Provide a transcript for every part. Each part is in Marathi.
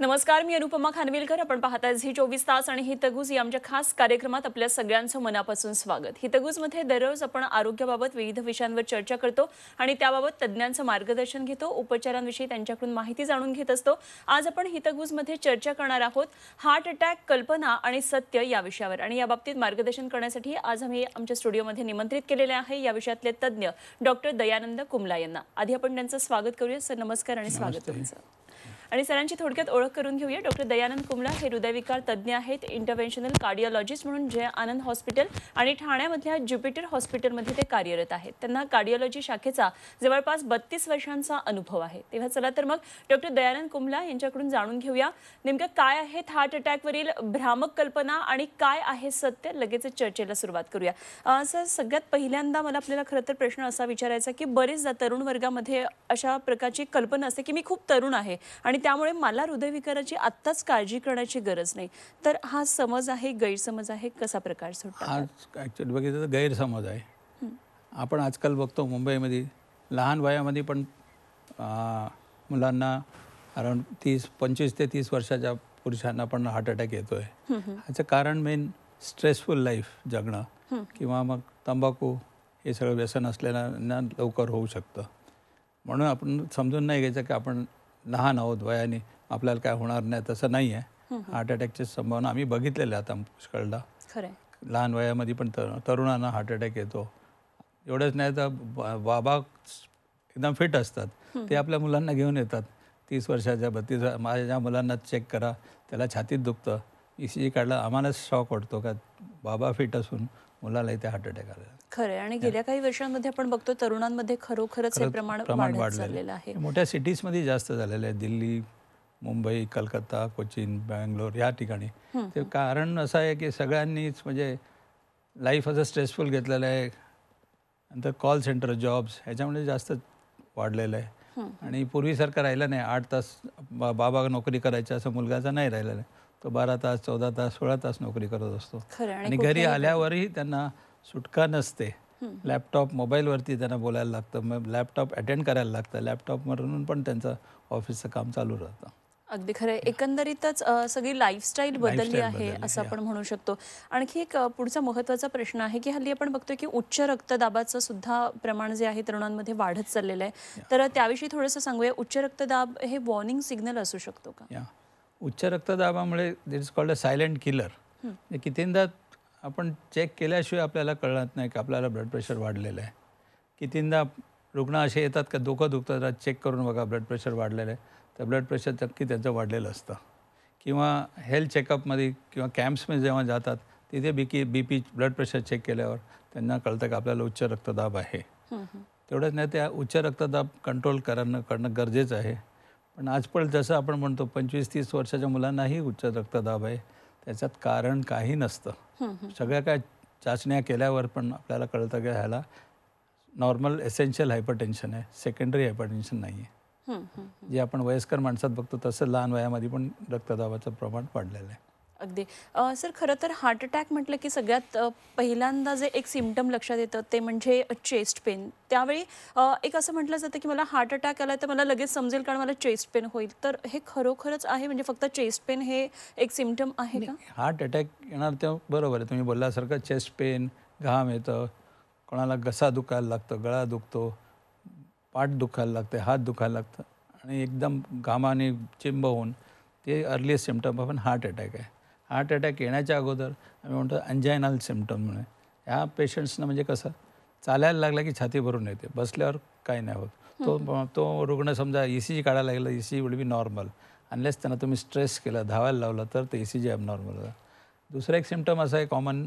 नमस्कार मी अनुपमा खानविलकर आपण पाहताय झी चोवीस तास आणि हितगुज या आमच्या खास कार्यक्रमात आपल्या सगळ्यांचं मनापासून स्वागत हितगुजमध्ये दररोज आपण आरोग्याबाबत विविध विषयांवर चर्चा करतो आणि त्याबाबत तज्ज्ञांचं मार्गदर्शन घेतो उपचारांविषयी त्यांच्याकडून माहिती जाणून घेत असतो आज आपण हितगुजमध्ये चर्चा करणार आहोत हार्ट अटॅक कल्पना आणि सत्य या विषयावर आणि याबाबतीत मार्गदर्शन करण्यासाठी आज आम्ही आमच्या स्टुडिओमध्ये निमंत्रित केलेले आहे या विषयातले तज्ज्ञ डॉक्टर दयानंद कुमला यांना आधी आपण त्यांचं स्वागत करूया सर नमस्कार आणि स्वागत तुमचं आणि सरांची थोडक्यात ओळख करून घेऊया डॉक्टर दयानंद कुंबळा हे हृदयविकार तज्ज्ञ आहेत इंटरव्हेन्शनल कार्डिओलॉजिस्ट म्हणून जय आनंद हॉस्पिटल आणि ठाण्यामधल्या ज्युपिटर हॉस्पिटलमध्ये ते कार्यरत आहेत त्यांना कार्डिओलॉजी शाखेचा जवळपास बत्तीस वर्षांचा अनुभव आहे तेव्हा चला तर मग डॉक्टर दयानंद कुंबला यांच्याकडून जाणून घेऊया नेमकं काय आहेत हार्ट अटॅकवरील भ्रामक कल्पना आणि काय आहे सत्य लगेच चर्चेला सुरुवात करूया सर सगळ्यात पहिल्यांदा मला आपल्याला खरं तर प्रश्न असा विचारायचा की बरेचदा तरुण वर्गामध्ये अशा प्रकारची कल्पना असते की मी खूप तरुण आहे आणि आणि त्यामुळे मला हृदयविकाराची आत्ताच काळजी करण्याची गरज नाही तर हा समज आहे गैरसमज आहे कसा प्रकार हा बघितलं तर गैरसमज आहे आपण आजकाल बघतो मुंबईमध्ये लहान वयामध्ये पण मुलांना अराउंड तीस पंचवीस ते तीस वर्षाच्या पुरुषांना पण हार्ट अटॅक येतो आहे ह्याचं कारण मेन स्ट्रेसफुल लाईफ जगणं किंवा मग तंबाखू हे सगळं व्यसन असलेल्यांना लवकर होऊ शकतं म्हणून आपण समजून नाही घ्यायचं की आपण लहान आहोत वयाने आपल्याला काय होणार नाही तसं नाही आहे हार्ट अटॅकची संभावना आम्ही बघितलेल्या आता पुष्कळदा लहान वयामध्ये पण तरुणांना हार्ट अटॅक येतो एवढंच नाही तर बाबा एकदम फिट असतात ते आपल्या मुलांना घेऊन येतात तीस वर्षाच्या बत्तीस माझ्या मुलांना चेक करा त्याला छातीत दुखतं ई सी काढला आम्हालाच शॉक वाटतो का बाबा फिट असून मुलाला ते हार्ट अटॅक आला खरं आणि गेल्या काही वर्षांमध्ये आपण बघतो तरुणांमध्ये खरोखरच हे प्रमाण वाढलेलं आहे मोठ्या सिटीजमध्ये जास्त झालेलं आहे दिल्ली मुंबई कलकत्ता कोचीन बँगलोर या ठिकाणी ते कारण असं आहे की सगळ्यांनीच म्हणजे लाईफ असं स्ट्रेसफुल घेतलेलं आहे नंतर कॉल सेंटर जॉब्स ह्याच्यामुळे जास्त वाढलेलं आहे आणि पूर्वीसारखं राहिलं नाही आठ तास बाबा नोकरी करायची असं मुलगाचा नाही राहिलेलं आहे तो बारा तास चौदा तास सोळा तास नोकरी करत असतो आणि घरी आल्यावरही त्यांना सुटका नसते लॅपटॉप मोबाईलवरती त्यांना बोलायला लागतं मग लॅपटॉप अटेंड करायला लागतं लॅपटॉपवरून पण त्यांचं ऑफिसचं काम चालू राहतं अगदी खरं एकंदरीतच सगळी लाईफस्टाईल बदलली आहे असं आपण म्हणू शकतो आणखी एक पुढचा महत्त्वाचा प्रश्न आहे की हल्ली आपण बघतोय की उच्च रक्तदाबाचं सुद्धा प्रमाण जे आहे तरुणांमध्ये वाढत चाललेलं आहे तर त्याविषयी थोडंसं सांगूया उच्च रक्तदाब हे वॉर्निंग सिग्नल असू शकतो का उच्च रक्तदाबामुळे that is called a silent killer कितींदा आपण चेक केल्याशिवाय आपल्याला कळत नाही की आपल्याला ब्लड प्रेशर वाढलेलं आहे कितींदा रुग्ण असे येतात का दुखं दुखतात चेक करून बघा ब्लड प्रेशर वाढलेलं आहे तर ब्लड प्रेशर नक्की त्यांचं वाढलेलं असतं किंवा हेल्थ चेकअपमध्ये किंवा कॅम्प्समध्ये जेव्हा जातात तिथे बी की B P blood pressure check केल्यावर त्यांना कळतं की आपल्याला उच्च रक्तदाब आहे तेवढंच नाही त्या उच्च रक्तदाब कंट्रोल करणं करणं गरजेचं आहे पण पण जसं आपण म्हणतो पंचवीस तीस वर्षाच्या मुलांनाही उच्च रक्तदाब आहे त्याच्यात कारण काही नसतं सगळ्या काय चाचण्या केल्यावर पण आपल्याला कळतं की ह्याला नॉर्मल एसेन्शियल हायपरटेन्शन आहे सेकंडरी हायपरटेन्शन नाही आहे जे आपण वयस्कर माणसात बघतो तसं लहान वयामध्ये पण रक्तदाबाचं प्रमाण वाढलेलं आहे अगदी सर खरं तर हार्ट अटॅक म्हटलं की सगळ्यात पहिल्यांदा जे एक सिमटम लक्षात येतं ते म्हणजे चेस्ट पेन त्यावेळी एक असं म्हटलं जातं की मला हार्ट अटॅक आला तर मला लगेच समजेल कारण मला चेस्ट पेन होईल तर हे खरोखरच आहे म्हणजे फक्त चेस्ट पेन हे एक सिमटम आहे का हार्ट अटॅक येणार त्या बरोबर आहे तुम्ही बोलल्यासारखं चेस्ट पेन घाम येतं कोणाला घसा दुखायला लागतो गळा दुखतो पाठ दुखायला लागते हात दुखायला लागतं आणि एकदम घामाने चिंब होऊन ते अर्ली सिमटम आपण हार्ट अटॅक आहे हार्ट अटॅक येण्याच्या अगोदर आम्ही म्हणतो अंजायनाल सिम्पटम म्हणून ह्या पेशंट्सनं म्हणजे कसं चालायला लागलं की छाती भरून येते बसल्यावर काही नाही होत तो तो रुग्ण समजा ई सी जी काढायला लागला E C B normal unless त्यांना तुम्ही स्ट्रेस केला धावायला लावला तर ते ई सी जी अबनॉर्मल होतं दुसरा एक सिमटम असा आहे कॉमन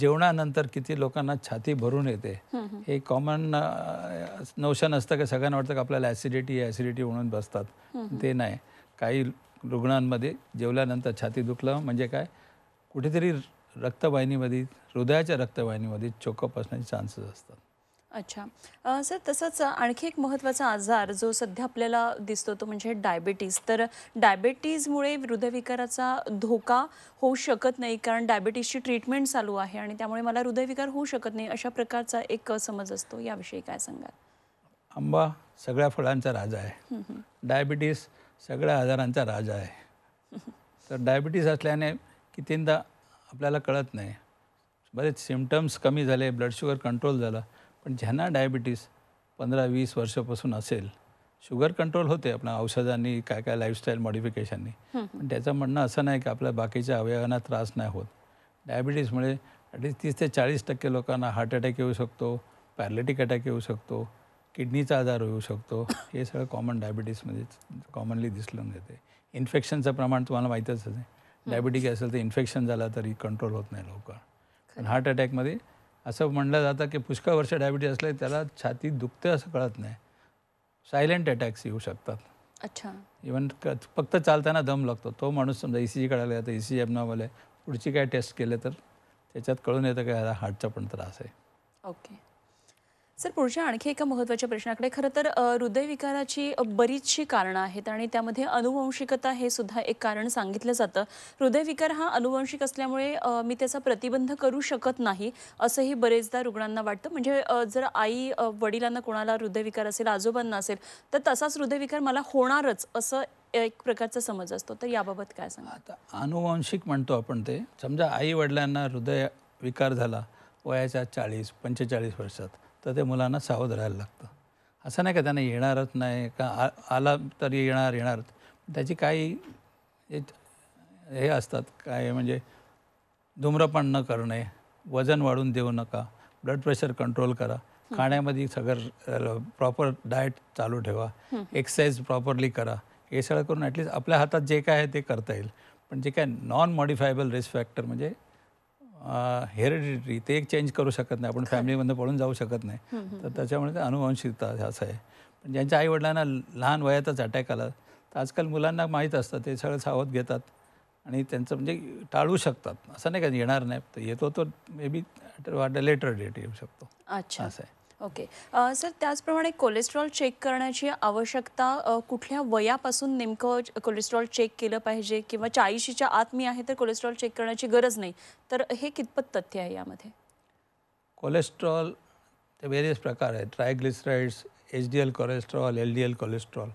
जेवणानंतर किती लोकांना छाती भरून येते हे कॉमन नोशन असतं की सगळ्यांना वाटतं की आपल्याला ॲसिडिटी ॲसिडिटी म्हणून बसतात ते नाही काही रुग्णांमध्ये जेवल्यानंतर छाती दुखलं म्हणजे काय कुठेतरी रक्तवाहिनीमध्ये हृदयाच्या रक्तवाहिनीमध्ये चोकअप असण्याचे चान्सेस असतात अच्छा सर तसंच आणखी एक महत्त्वाचा आजार जो सध्या आपल्याला दिसतो तो म्हणजे डायबेटीज तर डायबेटीजमुळे हृदयविकाराचा धोका होऊ शकत नाही कारण डायबिटीसची ट्रीटमेंट चालू आहे आणि त्यामुळे मला हृदयविकार होऊ शकत नाही अशा प्रकारचा एक समज असतो याविषयी काय सांगाल आंबा सगळ्या फळांचा राजा आहे डायबिटीस सगळ्या आजारांचा राजा आहे तर डायबिटीस असल्याने कितींदा आपल्याला कळत नाही बरेच सिमटम्स कमी झाले ब्लड शुगर कंट्रोल झाला पण ज्यांना डायबिटीस पंधरा वीस वर्षापासून असेल शुगर कंट्रोल होते आपण औषधांनी काय काय लाईफस्टाईल मॉडिफिकेशननी पण त्याचं म्हणणं असं नाही की आपल्या बाकीच्या अवयवांना त्रास नाही होत डायबिटीसमुळे ॲटलीस्ट तीस ते चाळीस टक्के लोकांना हार्ट अटॅक येऊ शकतो पॅरलेटिक अटॅक येऊ शकतो किडनीचा आजार होऊ शकतो हे सगळं कॉमन डायबिटीसमध्येच कॉमनली दिसलं येते इन्फेक्शनचं प्रमाण तुम्हाला माहीतच आहे डायबिटीक असेल तर इन्फेक्शन झाला तरी कंट्रोल होत नाही लवकर पण हार्ट अटॅकमध्ये असं म्हणलं जातं की पुष्कळ वर्ष डायबिटीस असले त्याला छाती दुखते असं कळत नाही सायलेंट अटॅक्स येऊ शकतात अच्छा इवन फक्त चालताना दम लागतो तो माणूस समजा ई सी जी काढायला जातो ई सी जी एबनॉर्मल आहे पुढची काय टेस्ट केले तर त्याच्यात कळून येतं की हा हार्टचा पण त्रास आहे ओके सर पुढच्या आणखी एका महत्त्वाच्या प्रश्नाकडे खरं तर हृदयविकाराची बरीचशी कारणं आहेत आणि त्यामध्ये अनुवंशिकता हे सुद्धा एक कारण सांगितलं जातं हृदयविकार हा अनुवंशिक असल्यामुळे मी त्याचा प्रतिबंध करू शकत नाही असंही बरेचदा रुग्णांना वाटतं म्हणजे जर आई वडिलांना कोणाला हृदयविकार असेल आजोबांना असेल तर तसाच हृदयविकार मला होणारच असं एक प्रकारचा समज असतो तर याबाबत काय सांगा आता अनुवंशिक म्हणतो आपण ते समजा आई वडिलांना हृदय विकार झाला वयाच्या चाळीस पंचेचाळीस वर्षात तर ते मुलांना सावध राहायला लागतं असं नाही का त्यांना येणारच नाही का आ आला तरी येणार येणार त्याची काही हे असतात काय म्हणजे धूम्रपान न करणे वजन वाढून देऊ नका ब्लड प्रेशर कंट्रोल करा खाण्यामध्ये सगळं प्रॉपर डाएट चालू ठेवा एक्सरसाइज प्रॉपरली करा हे सगळं करून ॲटलीस्ट आपल्या हातात जे काय आहे ते करता येईल पण जे काय नॉन मॉडिफायबल रिस्क फॅक्टर म्हणजे हेरिडिटरी ते एक चेंज करू शकत नाही आपण फॅमिलीमध्ये पळून जाऊ शकत नाही तर त्याच्यामुळे ते अनुवंशिकता असं आहे पण ज्यांच्या आईवडिलांना लहान वयातच अटॅक आला तर आजकाल मुलांना माहीत असतं ते सगळं सावध घेतात आणि त्यांचं म्हणजे टाळू शकतात असं नाही का येणार नाही तर येतो तो मे बी लेटर डेट येऊ शकतो अच्छा असं आहे ओके सर त्याचप्रमाणे कोलेस्ट्रॉल चेक करण्याची आवश्यकता कुठल्या वयापासून नेमकं कोलेस्ट्रॉल चेक केलं पाहिजे किंवा चाळीशीच्या आत मी आहे तर कोलेस्ट्रॉल चेक करण्याची गरज नाही तर हे कितपत तथ्य आहे यामध्ये कोलेस्ट्रॉल ते वेरियस प्रकार आहेत triglycerides H D L cholesterol L D L cholesterol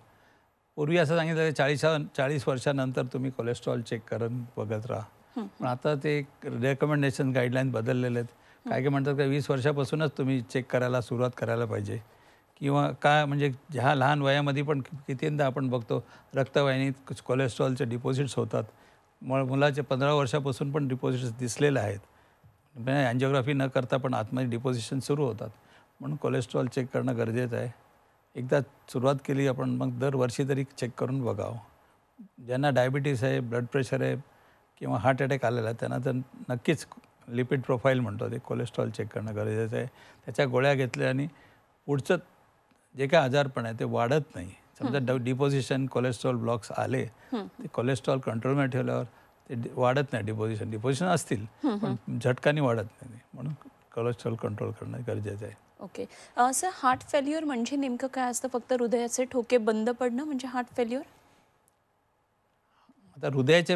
पूर्वी असं सांगितलं की चाळीस चाळीस वर्षानंतर तुम्ही कोलेस्ट्रॉल चेक करून बघत राहा पण आता ते रेकमेंडेशन गाईडलाईन बदललेले आहेत काय काय म्हणतात का वीस वर्षापासूनच तुम्ही चेक करायला सुरुवात करायला पाहिजे किंवा काय म्हणजे ह्या लहान वयामध्ये पण कितींदा आपण बघतो रक्तवाहिनीत कोलेस्ट्रॉलचे डिपॉझिट्स होतात मग मुलाचे पंधरा वर्षापासून पण डिपॉझिट्स दिसलेले आहेत अँजिओग्राफी न करता पण आतमध्ये डिपॉझिशन सुरू होतात म्हणून कोलेस्ट्रॉल चेक करणं गरजेचं आहे एकदा सुरुवात केली आपण मग दरवर्षी तरी चेक करून बघावं ज्यांना डायबिटीस आहे ब्लड प्रेशर आहे किंवा हार्ट अटॅक आलेला आहे त्यांना तर नक्कीच लिपिड प्रोफाईल म्हणतो ते कोलेस्ट्रॉल चेक करणं गरजेचं आहे त्याच्या गोळ्या घेतल्या आणि पुढचं जे काय आजारपण आहे ते वाढत नाही समजा डिपोजिशन कोलेस्ट्रॉल ब्लॉक्स आले ते कोलेस्ट्रॉल कंट्रोलमध्ये ठेवल्यावर ते वाढत नाही डिपोजिशन डिपोजिशन असतील पण झटकाने वाढत नाही म्हणून कोलेस्ट्रॉल कंट्रोल करणं गरजेचं आहे ओके सर हार्ट फेल्युअर म्हणजे नेमकं काय असतं फक्त हृदयाचे ठोके बंद पडणं म्हणजे हार्ट फेल्युअर आता हृदयाचे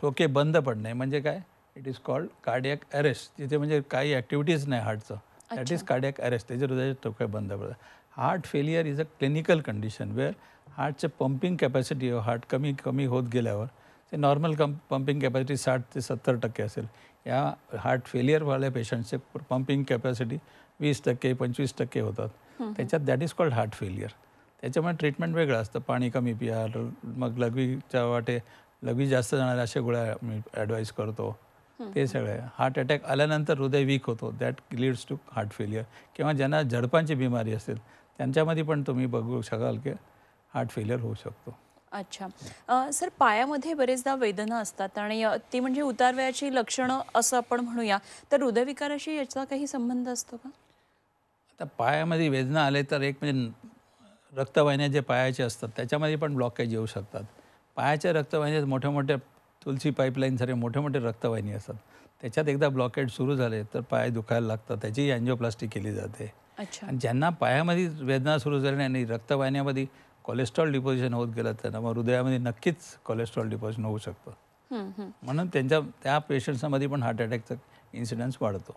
ठोके बंद पडणे म्हणजे काय it is called cardiac arrest तिथे म्हणजे काही ॲक्टिव्हिटीज नाही हार्टचं दॅट इज कार्डियक अरेस्ट त्याचे हृदयाचे टोके बंद पडतात heart failure is a clinical condition where हार्टचे पंपिंग कॅपॅसिटी हार्ट कमी कमी होत गेल्यावर ते नॉर्मल कम पंपिंग कॅपॅसिटी साठ ते सत्तर टक्के असेल या हार्ट फेलियरवाल्या पेशंटचे पंपिंग कॅपॅसिटी वीस टक्के पंचवीस टक्के होतात त्याच्यात that is called heart failure त्याच्यामुळे ट्रीटमेंट वेगळं असतं पाणी कमी पिया मग लघवीच्या वाटे लघवी जास्त जाणार अशा गोळ्या मी ॲडवाईस करतो ते सगळं हार्ट अटॅक आल्यानंतर हृदय वीक होतो that leads to heart failure किंवा ज्यांना झडपांची बिमारी असेल त्यांच्यामध्ये पण तुम्ही बघू शकाल की हार्ट फेलियर होऊ शकतो अच्छा सर पायामध्ये बरेचदा वेदना असतात आणि ती म्हणजे उतारव्याची लक्षणं असं आपण म्हणूया तर हृदयविकाराशी याचा काही संबंध असतो का आता पायामध्ये वेदना आले तर एक म्हणजे रक्तवाहिन्या जे पायाचे असतात त्याच्यामध्ये पण ब्लॉकेज येऊ शकतात पायाच्या रक्तवाहिन्यात मोठ्या मोठ्या तुलसी सारे मोठे मोठे रक्तवाहिनी असतात त्याच्यात एकदा ब्लॉकेट सुरू झाले तर पाय दुखायला लागतात त्याचीही अँजिओप्लास्टी केली जाते आणि ज्यांना पायामध्ये वेदना सुरू झाली आणि रक्तवाहिन्यामध्ये कोलेस्ट्रॉल डिपॉझिशन होत गेलं तर मग हृदयामध्ये नक्कीच कोलेस्ट्रॉल डिपॉझिशन होऊ शकतं म्हणून त्यांच्या त्या पेशंट्समध्ये पण हार्ट अटॅकचा इन्सिडन्स वाढतो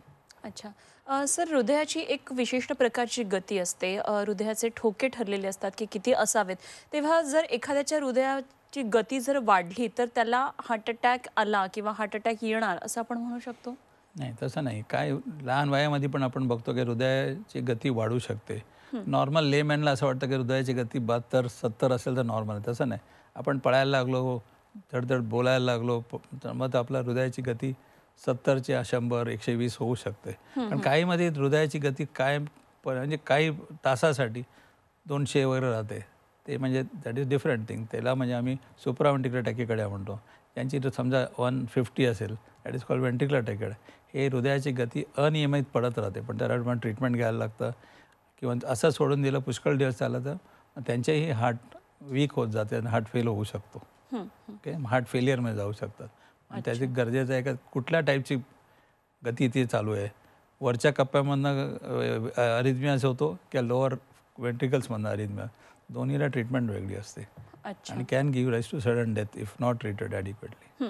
अच्छा सर हृदयाची एक विशिष्ट प्रकारची गती असते हृदयाचे ठोके ठरलेले असतात की किती असावेत तेव्हा जर एखाद्याच्या हृदयाची गती जर वाढली तर त्याला हार्ट अटॅक आला किंवा हार्ट अटॅक येणार असं आपण म्हणू शकतो नाही तसं नाही काय लहान वयामध्ये पण आपण बघतो की हृदयाची गती वाढू शकते नॉर्मल लेमॅनला असं वाटतं की हृदयाची गती बहात्तर सत्तर असेल तर नॉर्मल आहे तसं नाही आपण पळायला लागलो धडधड बोलायला लागलो मग आपला हृदयाची गती सत्तरच्या शंभर एकशे वीस होऊ शकते पण काहीमध्ये हृदयाची गती काय म्हणजे काही तासासाठी दोनशे वगैरे राहते ते म्हणजे दॅट इज डिफरंट थिंग त्याला म्हणजे आम्ही सुप्रा वेंटिक्युलर टॅकीकडे म्हणतो त्यांची समजा वन फिफ्टी असेल दॅट इज कॉल वेंटिक्युलर टॅकेड हे हृदयाची गती अनियमित पडत राहते पण त्याला ट्रीटमेंट घ्यायला लागतं किंवा असं सोडून दिलं पुष्कळ दिवस चाललं तर त्यांचेही हार्ट वीक होत जाते आणि हार्ट फेल होऊ शकतो ओके हार्ट फेलियरमध्ये जाऊ शकतात त्याची गरजेचं आहे का कुठल्या टाईपची गती ती चालू आहे वरच्या कप्प्यामधनं अरिदमिया असं होतो किंवा लोअर वेंट्रिकल्समधनं अरिदमिया दोन्हीला ट्रीटमेंट वेगळी असते आणि can give rise to sudden death if not treated adequately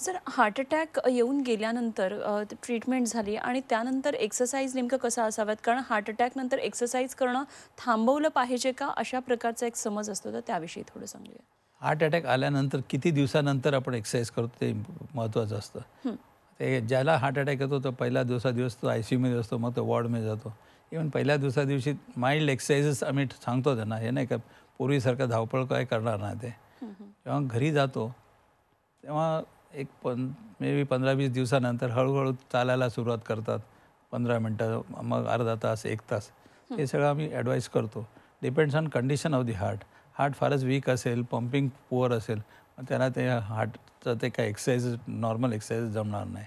sir heart attack येऊन गेल्यानंतर ट्रीटमेंट झाली आणि त्यानंतर एक्सरसाइज नेमकं कसं असावं कारण हार्ट अटॅक नंतर एक्सरसाइज करणं थांबवलं पाहिजे का अशा प्रकारचा एक समज असतो तर त्याविषयी थोडं सांगूया हार्ट अटॅक आल्यानंतर किती दिवसानंतर आपण एक्सरसाइज करतो ते महत्त्वाचं असतं ते ज्याला हार्ट अटॅक येतो तो पहिला दिवसा दिवस तो आय सी यूमध्ये असतो मग तो वॉर्डमध्ये जातो इवन पहिल्या दिवसा दिवशी माइल्ड एक्सरसाइजेस आम्ही सांगतो त्यांना हे नाही का पूर्वीसारखं धावपळ काय करणार नाही ते जेव्हा घरी जातो तेव्हा एक पण मे बी पंधरा वीस दिवसानंतर हळूहळू चालायला सुरुवात करतात पंधरा मिनटं मग अर्धा तास एक तास हे सगळं आम्ही ॲडवाईस करतो depends on condition of the heart heart फारच वीक असेल पंपिंग पुअर असेल त्याला ते हार्टचं ते काय एक्सरसाइज नॉर्मल एक्सरसाइज जमणार नाही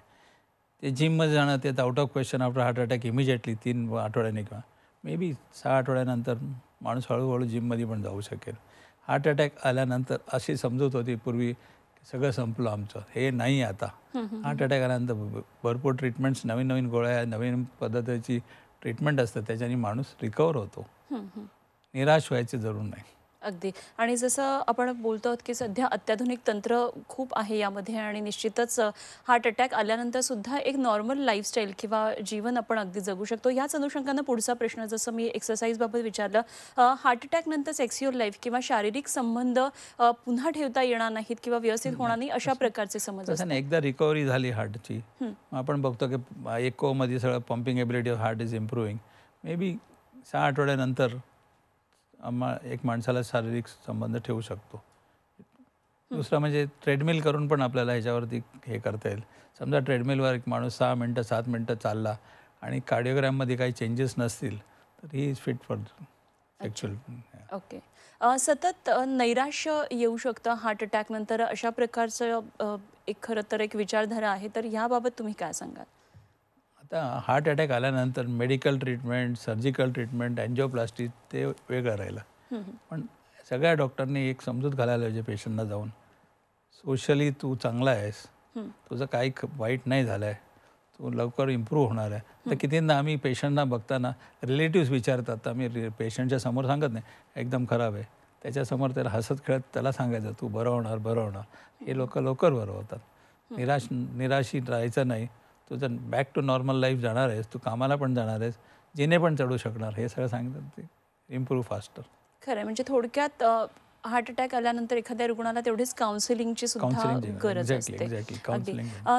ते जिममध्ये जाणं ते out of question after heart attack immediately तीन आठवड्याने किंवा मे बी सहा आठवड्यानंतर माणूस हळूहळू जिममध्ये पण जाऊ शकेल हार्ट अटॅक आल्यानंतर अशी समजूत होती पूर्वी सगळं संपलं आमचं हे नाही आता हार्ट अटॅक आल्यानंतर भरपूर ट्रीटमेंट्स नवीन नवीन गोळ्या नवीन पद्धतीची ट्रीटमेंट असतं त्याच्याने माणूस रिकवर होतो निराश व्हायची जरूर नाही अगदी आणि जसं आपण बोलतो आहोत की सध्या अत्याधुनिक तंत्र खूप आहे यामध्ये आणि निश्चितच हार्ट अटॅक आल्यानंतर सुद्धा एक नॉर्मल लाईफस्टाईल किंवा जीवन आपण अगदी जगू शकतो याच अनुषंगानं पुढचा प्रश्न जसं मी बाबत विचारलं हार्ट अटॅक नंतर सेक्स्युअर लाईफ किंवा शारीरिक संबंध पुन्हा ठेवता येणार नाहीत किंवा व्यवस्थित होणार नाही अशा प्रकारचे समज एकदा रिकव्हरी झाली हार्टची आपण बघतो की एक मध्ये सगळं pumping ability of heart is improving may be सहा आठवड्यानंतर आम्हा एक माणसाला शारीरिक संबंध ठेवू शकतो दुसरं म्हणजे ट्रेडमिल करून पण आपल्याला ह्याच्यावरती हे करता येईल समजा ट्रेडमिलवर एक माणूस सहा मिनटं सात मिनटं चालला आणि कार्डिओग्रॅममध्ये काही चेंजेस नसतील तर he is fit for actual okay सतत नैराश्य येऊ शकतं हार्ट अटॅक नंतर अशा प्रकारचं एक खरं तर एक विचारधारा आहे तर ह्याबाबत तुम्ही काय सांगाल आता हार्ट अटॅक आल्यानंतर medical treatment surgical treatment angioplasty ते वेगळं राहिलं पण सगळ्या डॉक्टरनी एक समजूत घालायला पाहिजे पेशंटना जाऊन सोशली तू चांगला आहेस तुझं काही वाईट नाही झालं आहे तू लवकर इम्प्रूव्ह होणार आहे तर कितींदा आम्ही पेशंटना बघताना रिलेटिव्ह विचारतात तर आम्ही पेशंटच्या समोर सांगत नाही एकदम खराब आहे त्याच्यासमोर त्याला हसत खेळत त्याला सांगायचं तू बरं होणार बरं होणार हे लोक लवकर बरं होतात निराश निराशी राहायचं नाही तू जर बॅक टू नॉर्मल लाईफ जाणार आहेस तू कामाला पण जाणार आहेस जिने पण चढू शकणार हे सगळं सांगतात ते इम्प्रूव्ह फास्टर खरं म्हणजे थोडक्यात हार्ट अटॅक आल्यानंतर एखाद्या रुग्णाला तेवढीच काउन्सिलिंगची सुद्धा गरज असते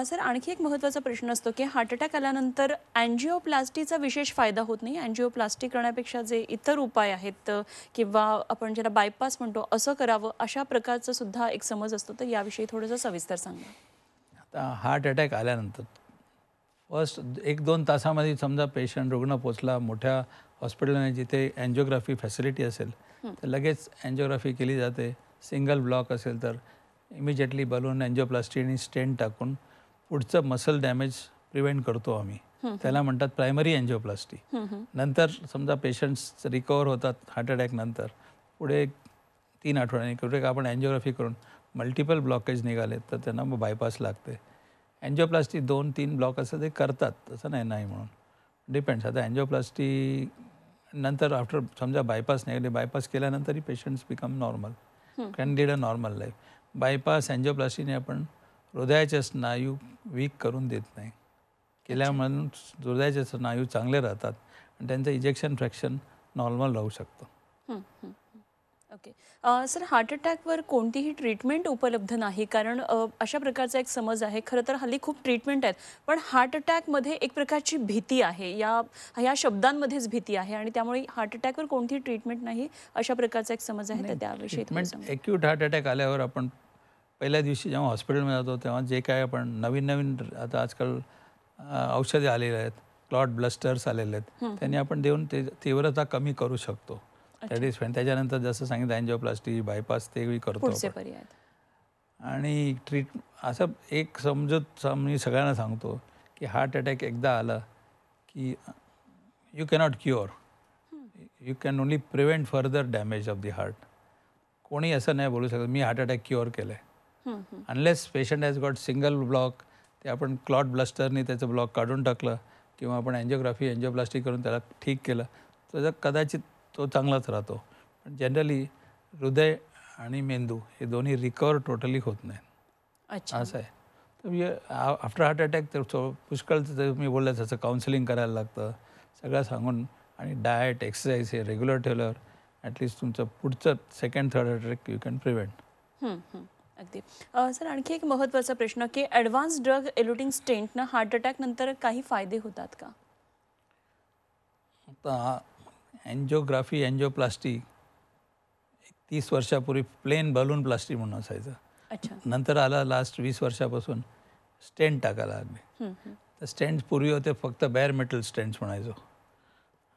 सर आणखी एक महत्वाचा प्रश्न असतो की हार्ट अटॅक आल्यानंतर अँजिओप्लास्टीचा विशेष फायदा होत नाही अँजिओप्लास्टी करण्यापेक्षा जे इतर उपाय आहेत किंवा आपण ज्याला बायपास म्हणतो असं करावं अशा प्रकारचं सुद्धा एक समज असतो तर याविषयी थोडंसं सविस्तर सांगा हार्ट अटॅक आल्यानंतर फर्स्ट एक दोन तासामध्ये समजा पेशंट रुग्ण पोचला मोठ्या हॉस्पिटलने जिथे अँजिओग्राफी फॅसिलिटी असेल तर लगेच अँजिओग्राफी केली जाते सिंगल ब्लॉक असेल तर इमिजिएटली बलून अँजिओप्लास्टी आणि स्टेंट टाकून पुढचं मसल डॅमेज प्रिव्हेंट करतो आम्ही त्याला म्हणतात प्रायमरी अँजिओप्लास्टी नंतर समजा पेशंट्स रिकवर होतात हार्ट अटॅक नंतर पुढे तीन आठवड्यांनी कुठे आपण अँजिओग्राफी करून मल्टिपल ब्लॉकेज निघाले तर त्यांना मग बायपास लागते अँजिओप्लास्टी दोन तीन ब्लॉक असं ते करतात तसं नाही नाही म्हणून डिपेंड्स आता अँजिओप्लास्टी नंतर आफ्टर समजा बायपास नाही बायपास केल्यानंतरही patients become normal can lead a normal life bypass अँजिओप्लास्टीने आपण हृदयाचे स्नायू वीक करून देत नाही केल्यामुळे हृदयाचे स्नायू चांगले राहतात आणि त्यांचं इजेक्शन फ्रॅक्शन नॉर्मल राहू शकतं सर हार्ट अटॅकवर कोणतीही ट्रीटमेंट उपलब्ध नाही कारण अशा प्रकारचा एक समज आहे खरं तर हल्ली खूप ट्रीटमेंट आहेत पण हार्ट अटॅकमध्ये एक प्रकारची भीती आहे या या शब्दांमध्येच भीती आहे आणि त्यामुळे हार्ट अटॅकवर कोणतीही ट्रीटमेंट नाही अशा प्रकारचा एक समज आहे त्याविषयी हार्ट अटॅक आल्यावर आपण पहिल्या दिवशी जेव्हा हॉस्पिटलमध्ये जातो तेव्हा जे काय आपण नवीन नवीन आता आजकाल औषधे आलेले आहेत क्लॉट ब्लस्टर्स आलेले आहेत त्यांनी आपण देऊन ते तीव्रता कमी करू शकतो दॅट इज त्याच्यानंतर जसं सांगितलं अँजिओप्लास्टी बायपास ते करतो आणि ट्रीट असं एक समजत मी सगळ्यांना सांगतो की हार्ट अटॅक एकदा आला की you cannot cure you can only prevent further damage of the heart कोणी असं नाही बोलू शकत मी हार्ट अटॅक क्युअर केलं आहे unless patient has got single block ते आपण क्लॉट ब्लस्टरनी त्याचं ब्लॉक काढून टाकलं किंवा आपण अँजिओग्राफी अँजिओप्लास्टिक करून त्याला ठीक केलं तर कदाचित तो चांगलाच राहतो पण जनरली हृदय आणि मेंदू हे दोन्ही रिकवर टोटली होत नाही अच्छा असं आहे तर आफ्टर हार्ट अटॅक तर पुष्कळ मी बोललं त्याचं काउन्सिलिंग करायला लागतं सगळं सांगून आणि डाएट एक्सरसाइज हे रेग्युलर ठेवल्यावर ॲटलिस्ट तुमचं पुढचं second third attack you can prevent अगदी सर आणखी एक महत्त्वाचा प्रश्न की ॲडव्हान्स ड्रग एलुटिंग स्टेंटनं हार्ट अटॅक नंतर काही फायदे होतात का आता अँजिओग्राफी अँजिओप्लास्टी एक तीस वर्षापूर्वी प्लेन बलून प्लास्टी म्हणून असायचं नंतर आला लास्ट वीस वर्षापासून स्टेंट टाकायला लागले तर स्टेंट्स पूर्वी होते फक्त बेअर मेटल स्टेंट्स म्हणायचो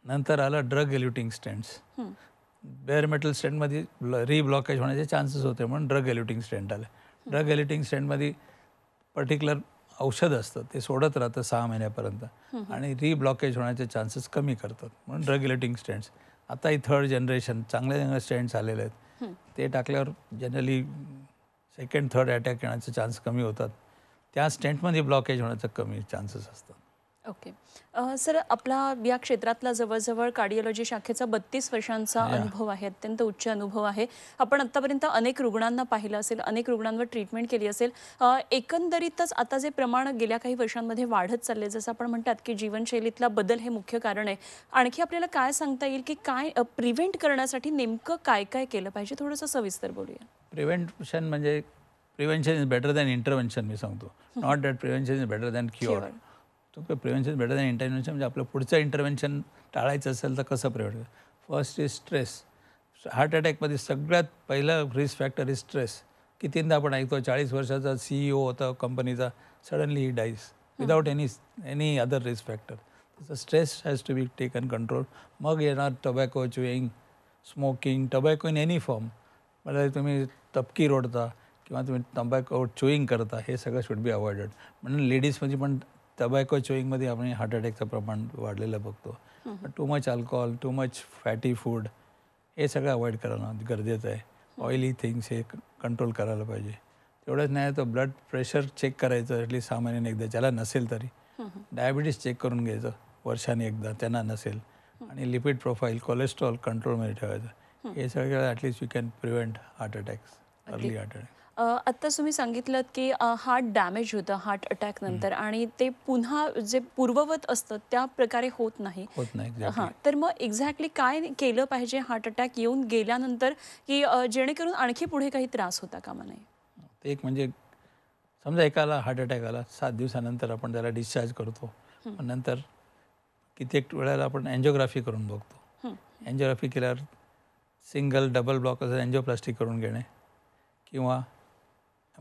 नंतर आला drug eluting stents bare metal स्टेंटमध्ये रिब्लॉकेज होण्याचे चान्सेस होते म्हणून ड्रग एल्युटिंग स्टेंट आले ड्रग एल्युटिंग स्टेंटमध्ये पर्टिक्युलर औषध असतं ते सोडत राहतं सहा महिन्यापर्यंत आणि रिब्लॉकेज होण्याचे चान्सेस कमी करतात म्हणून रेग्युलेटिंग स्टँड्स आता आताही थर्ड जनरेशन चांगले चांगले स्टेंट्स आलेले आहेत ते टाकल्यावर जनरली सेकंड थर्ड अटॅक येण्याचे चान्स कमी होतात त्या स्टेंटमध्ये ब्लॉकेज होण्याचं कमी चान्सेस असतात ओके सर आपला या क्षेत्रातला जवळजवळ कार्डिओलॉजी शाखेचा बत्तीस वर्षांचा अनुभव आहे अत्यंत उच्च अनुभव आहे आपण आतापर्यंत अनेक रुग्णांना पाहिलं असेल अनेक रुग्णांवर ट्रीटमेंट केली असेल एकंदरीतच आता जे प्रमाण गेल्या काही वर्षांमध्ये वाढत चालले जसं आपण म्हणतात की जीवनशैलीतला बदल हे मुख्य कारण आहे आणखी आपल्याला काय सांगता येईल की काय प्रिव्हेंट करण्यासाठी नेमकं काय काय केलं पाहिजे थोडंसं सविस्तर बोलूया प्रिव्हेंशन म्हणजे prevention is better than intervention मी सांगतो not that prevention is better than cure तो काय प्रिव्हेन्शन बेटर दॅन इंटरव्हेन्शन म्हणजे आपलं पुढचं इंटरव्हेन्शन टाळायचं असेल तर कसं prevent first is stress heart अटॅकमध्ये सगळ्यात पहिलं रिस्क फॅक्टर इज स्ट्रेस कितींदा आपण ऐकतो चाळीस वर्षाचा सीईओ e होता कंपनीचा suddenly he dies without any any other risk factor stress has to be taken control मग येणार tobacco chewing smoking tobacco in any form म्हणजे तुम्ही तपकी रोडता किंवा तुम्ही टोबॅको च्युईंग करता हे सगळं शुड बी अवॉइडेड म्हणून लेडीजमध्ये पण टबॅको चोईंगमध्ये आपण हार्ट अटॅकचं प्रमाण वाढलेलं बघतो too much alcohol too much fatty food हे सगळं अवॉइड करणं गरजेचं आहे ऑइली थिंग्स हे कंट्रोल करायला पाहिजे तेवढंच नाही तर ब्लड प्रेशर चेक करायचं ॲटलीस्ट सामान्याने एकदा ज्याला नसेल तरी डायबिटीस चेक करून घ्यायचं वर्षाने एकदा त्यांना नसेल आणि लिपिड प्रोफाईल कोलेस्ट्रॉल कंट्रोलमध्ये ठेवायचं हे सगळं at least you can prevent heart attacks early heart attack आत्ता तुम्ही सांगितलं की हार्ट डॅमेज होतं हार्ट अटॅक नंतर आणि ते पुन्हा जे पूर्ववत असतं त्या प्रकारे होत नाही होत नाही हां तर मग एक्झॅक्टली काय केलं पाहिजे हार्ट अटॅक येऊन गेल्यानंतर की जेणेकरून आणखी पुढे काही त्रास होता कामा नये एक म्हणजे समजा एकाला हार्ट अटॅक आला सात दिवसानंतर आपण त्याला डिस्चार्ज करतो नंतर कित्येक वेळेला आपण एन्जिओग्राफी करून बघतो एन्जिओग्राफी केल्यावर सिंगल डबल ब्लॉक असं एन्जिओप्लास्टिक करून घेणे किंवा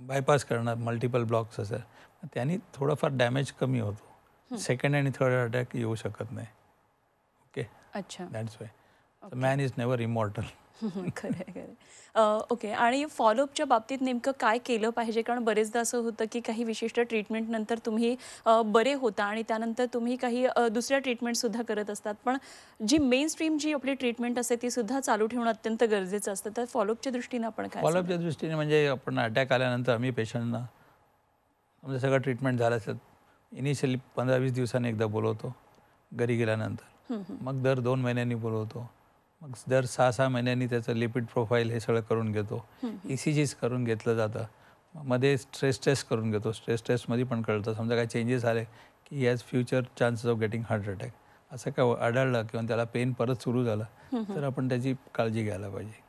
बायपास करणार मल्टिपल ब्लॉक्स असेल त्यांनी थोडंफार डॅमेज कमी होतो सेकंड आणि थर्ड अटॅक येऊ शकत नाही ओके अच्छा that's why man is never immortal खरं आहे खरं ओके आणि फॉलोअपच्या बाबतीत नेमकं काय केलं पाहिजे कारण बरेचदा असं होतं की काही विशिष्ट ट्रीटमेंटनंतर तुम्ही बरे होता आणि त्यानंतर तुम्ही काही दुसऱ्या दुसऱ्या ट्रीटमेंटसुद्धा करत असतात पण जी मेन स्ट्रीम जी आपली ट्रीटमेंट असते ती सुद्धा चालू ठेवणं अत्यंत गरजेचं असतं तर फॉलोअपच्या दृष्टीने आपण काय फॉलोअपच्या दृष्टीने म्हणजे आपण अटॅक आल्यानंतर आम्ही पेशंटना म्हणजे सगळं ट्रीटमेंट झालं असेल इनिशियली पंधरा वीस दिवसांनी एकदा बोलवतो घरी गेल्यानंतर मग दर दोन महिन्यांनी बोलवतो मग दर सहा सहा महिन्यांनी त्याचं लिपिड प्रोफाईल हे सगळं करून घेतो ई सी e करून घेतलं जातं मध्ये स्ट्रेस टेस्ट करून घेतो स्ट्रेस टेस्टमध्ये पण कळतं समजा काय चेंजेस आले की has future chances of getting heart attack असं काय आढळलं किंवा त्याला पेन परत सुरू झाला तर आपण त्याची काळजी घ्यायला पाहिजे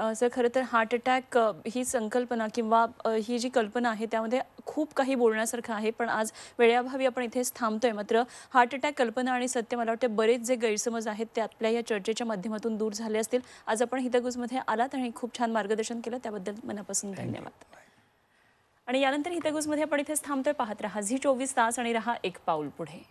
ओके सर खरं तर हार्ट अटॅक ही संकल्पना किंवा ही जी कल्पना आहे त्यामध्ये खूप काही बोलण्यासारखं आहे पण आज वेळेअभावी आपण इथेच थांबतोय मात्र हार्ट अटॅक कल्पना आणि सत्य मला वाटतं बरेच जे गैरसमज आहेत ते आपल्या या चर्चेच्या माध्यमातून दूर झाले असतील आज आपण हितगुजमध्ये आलात आणि खूप छान मार्गदर्शन केलं त्याबद्दल मनापासून धन्यवाद आणि यानंतर हितगुजमध्ये आपण इथेच थांबतोय पाहत राहा झी चोवीस तास आणि रहा एक पाऊल पुढे